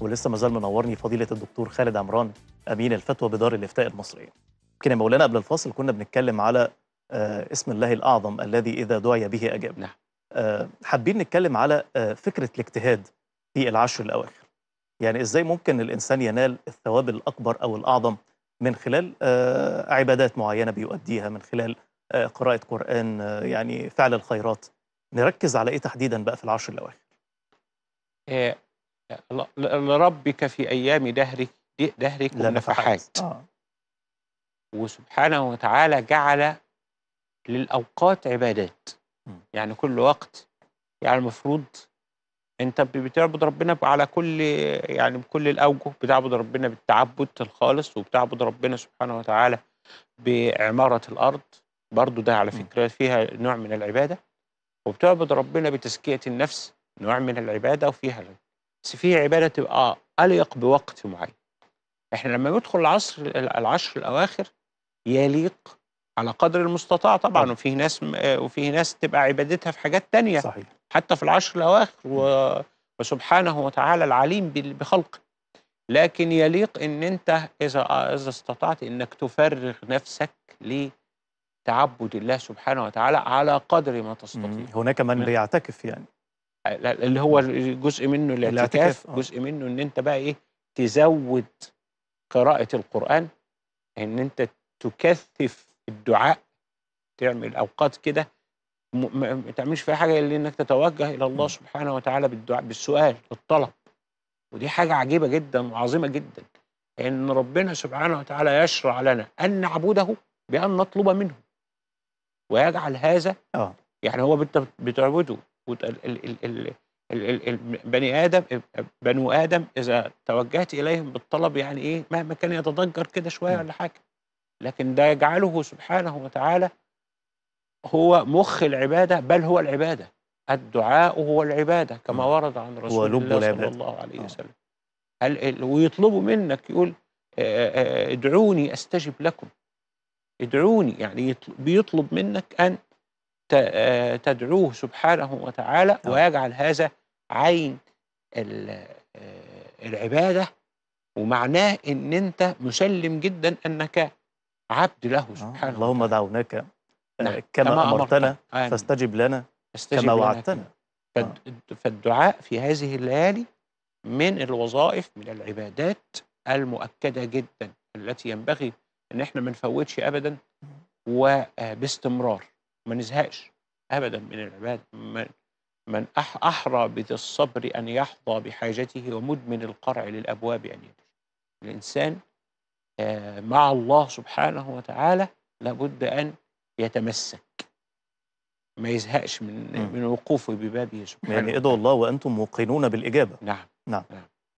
ولسه ما زال منورني فضيله الدكتور خالد عمران امين الفتوى بدار الافتاء المصريه. يمكن يا مولانا قبل الفاصل كنا بنتكلم على آه، اسم الله الاعظم الذي اذا دعي به اجاب. نعم. آه، حابين نتكلم على آه، فكره الاجتهاد في العشر الاواخر. يعني ازاي ممكن الانسان ينال الثواب الاكبر او الاعظم من خلال عبادات معينه بيؤديها من خلال قراءه قران يعني فعل الخيرات. نركز على ايه تحديدا بقى في العشر الاواخر؟ لربك في أيام دهرك دهرك نفحات آه. وسبحانه وتعالى جعل للأوقات عبادات م. يعني كل وقت يعني المفروض انت بتعبد ربنا على كل يعني بكل الاوجه بتعبد ربنا بالتعبد الخالص وبتعبد ربنا سبحانه وتعالى بعماره الارض برضو ده على فكره فيها نوع من العباده وبتعبد ربنا بتزكيه النفس نوع من العباده وفيها بس في عباده تبقى اليق بوقت معين احنا لما ندخل العصر العشر الاواخر يليق على قدر المستطاع طبعا وفي ناس وفي ناس تبقى عبادتها في حاجات تانية صحيح. حتى في العشر الاواخر و... وسبحانه وتعالى العليم بخلقه لكن يليق ان انت اذا اذا استطعت انك تفرغ نفسك لتعبد الله سبحانه وتعالى على قدر ما تستطيع هناك من بيعتكف يعني اللي هو جزء منه الاعتكاف آه. جزء منه ان انت بقى ايه تزود قراءه القران ان انت تكثف الدعاء تعمل اوقات كده ما تعملش فيها حاجه الا انك تتوجه الى الله سبحانه وتعالى بالدعاء بالسؤال الطلب ودي حاجه عجيبه جدا وعظيمه جدا ان ربنا سبحانه وتعالى يشرع لنا ان نعبده بان نطلب منه ويجعل هذا اه يعني هو بتعبده بني ادم بنو ادم اذا توجهت اليهم بالطلب يعني ايه مهما كان يتضجر كده شويه ولا حاجه لكن ده يجعله سبحانه وتعالى هو مخ العباده بل هو العباده الدعاء هو العباده كما نعم. ورد عن رسول الله صلى الله عليه نعم. وسلم ويطلبوا منك يقول ادعوني استجب لكم ادعوني يعني بيطلب منك ان آه، تدعوه سبحانه وتعالى آه. ويجعل هذا عين آه، العبادة ومعناه أن أنت مسلم جدا أنك عبد له سبحانه اللهم دعوناك نعم. كما أمرتنا آمين. فاستجب لنا استجب كما وعدتنا آه. فالدعاء في هذه الليالي من الوظائف من العبادات المؤكدة جدا التي ينبغي أن احنا ما نفوتش أبدا وباستمرار ما نزهقش ابدا من العباد من, من احرى بذي الصبر ان يحظى بحاجته ومدمن القرع للابواب ان يدري الانسان آه، مع الله سبحانه وتعالى لابد ان يتمسك ما يزهقش من م. من وقوفه ببابه سبحانه يعني ادعوا الله وانتم موقنون بالاجابه نعم نعم, نعم.